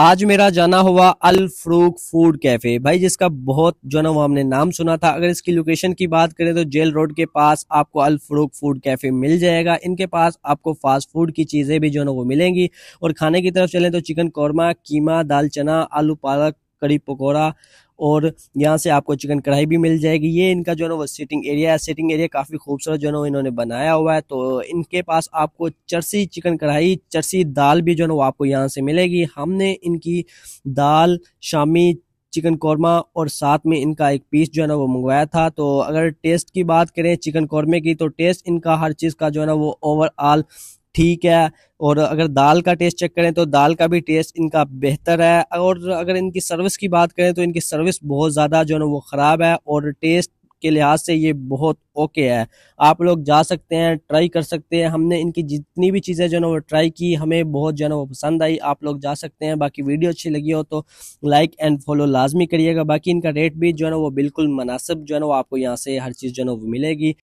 आज मेरा जाना हुआ अल फ्रूक फूड कैफे भाई जिसका बहुत जो ना वो हमने नाम सुना था अगर इसकी लोकेशन की बात करें तो जेल रोड के पास आपको अल फ्रूक फूड कैफे मिल जाएगा इनके पास आपको फास्ट फूड की चीजें भी जो ना वो मिलेंगी और खाने की तरफ चलें तो चिकन कौरमा कीमा दाल चना आलू पालक कड़ी पकौड़ा और यहाँ से आपको चिकन कढ़ाई भी मिल जाएगी ये इनका जो है ना वो सीटिंग एरिया है सिटिंग एरिया काफ़ी खूबसूरत जो है ना इन्होंने बनाया हुआ है तो इनके पास आपको चरसी चिकन कढ़ाई चरसी दाल भी जो है ना वो आपको यहाँ से मिलेगी हमने इनकी दाल शामी चिकन कौरमा और साथ में इनका एक पीस जो है ना वो मंगवाया था तो अगर टेस्ट की बात करें चिकन कौरमे की तो टेस्ट इनका हर चीज़ का जो है ना वो ओवरऑल ठीक है और अगर दाल का टेस्ट चेक करें तो दाल का भी टेस्ट इनका बेहतर है और अगर इनकी सर्विस की बात करें तो इनकी सर्विस बहुत ज़्यादा जो है ना वो ख़राब है और टेस्ट के लिहाज से ये बहुत ओके है आप लोग जा सकते हैं ट्राई कर सकते हैं हमने इनकी जितनी भी चीज़ें जो है वो ट्राई की हमें बहुत जो है वो पसंद आई आप लोग जा सकते हैं बाकी वीडियो अच्छी लगी हो तो लाइक एंड फॉलो लाजमी करिएगा बाकी इनका रेट भी जो है वो बिल्कुल मुनासिब जो है वो आपको यहाँ से हर चीज़ जो है वो मिलेगी